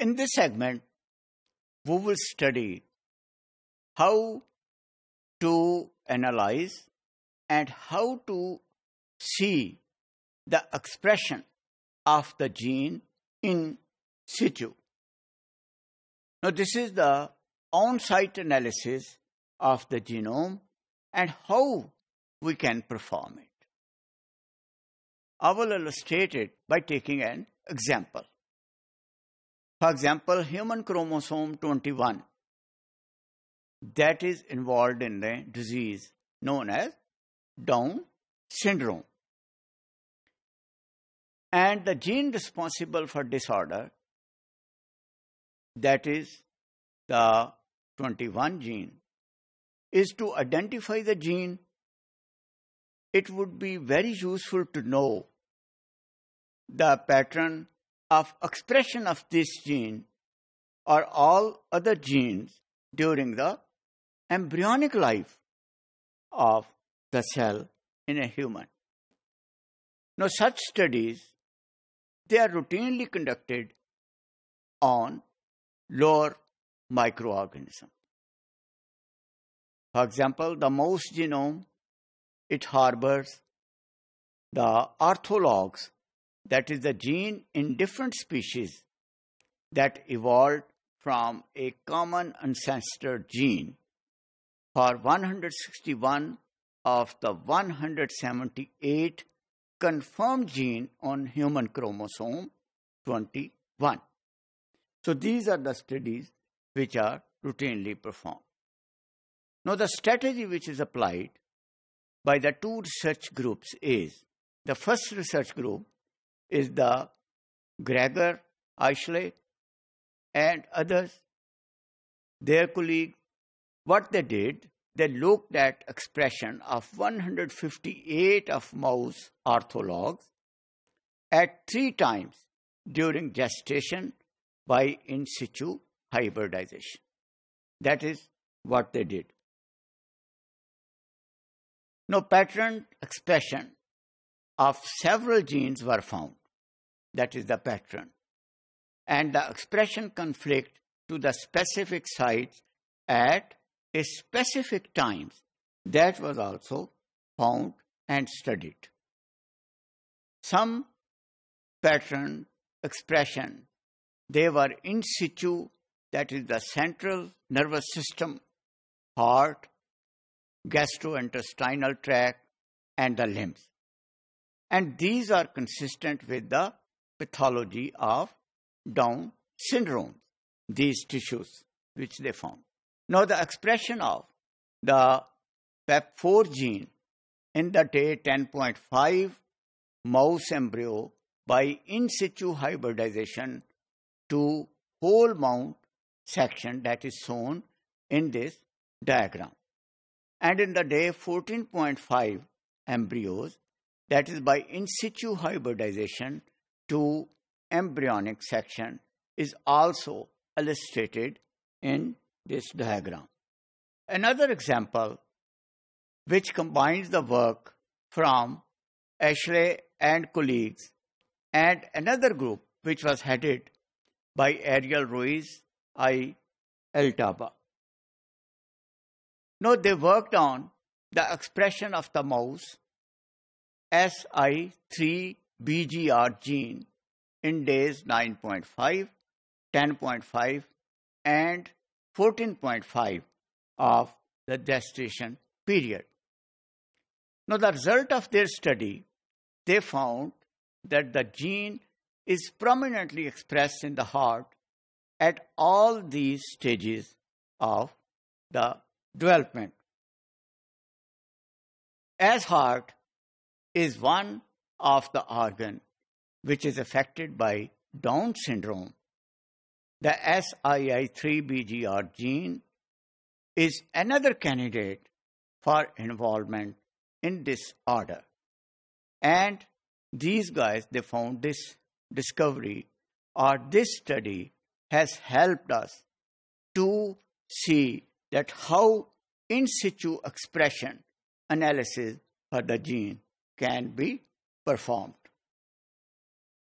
In this segment, we will study how to analyze and how to see the expression of the gene in situ. Now, this is the on site analysis of the genome and how we can perform it. I will illustrate it by taking an example. For example, human chromosome 21 that is involved in the disease known as Down syndrome. And the gene responsible for disorder that is the 21 gene is to identify the gene it would be very useful to know the pattern of expression of this gene or all other genes during the embryonic life of the cell in a human. Now, such studies they are routinely conducted on lower microorganisms. For example, the mouse genome it harbors the orthologs that is the gene in different species that evolved from a common ancestor gene for 161 of the 178 confirmed gene on human chromosome 21. So these are the studies which are routinely performed. Now the strategy which is applied by the two research groups is the first research group is the Gregor, Eichler, and others, their colleagues, what they did, they looked at expression of 158 of mouse orthologs at three times during gestation by in situ hybridization. That is what they did. Now, pattern expression of several genes were found. That is the pattern. And the expression conflict to the specific sites at a specific times. That was also found and studied. Some pattern expression, they were in situ, that is the central nervous system, heart, gastrointestinal tract, and the limbs. And these are consistent with the pathology of Down syndrome, these tissues which they form. Now, the expression of the PEP4 gene in the day 10.5 mouse embryo by in situ hybridization to whole mount section that is shown in this diagram. And in the day 14.5 embryos, that is by in situ hybridization to embryonic section is also illustrated in this diagram. Another example which combines the work from Ashley and colleagues and another group which was headed by Ariel Ruiz I. Eltaba. Now they worked on the expression of the mouse SI3 BGR gene in days 9.5, 10.5, and 14.5 of the gestation period. Now, the result of their study, they found that the gene is prominently expressed in the heart at all these stages of the development. As heart is one of the organ which is affected by Down syndrome. The SII3BGR gene is another candidate for involvement in this order. And these guys, they found this discovery or this study has helped us to see that how in situ expression analysis for the gene can be perform.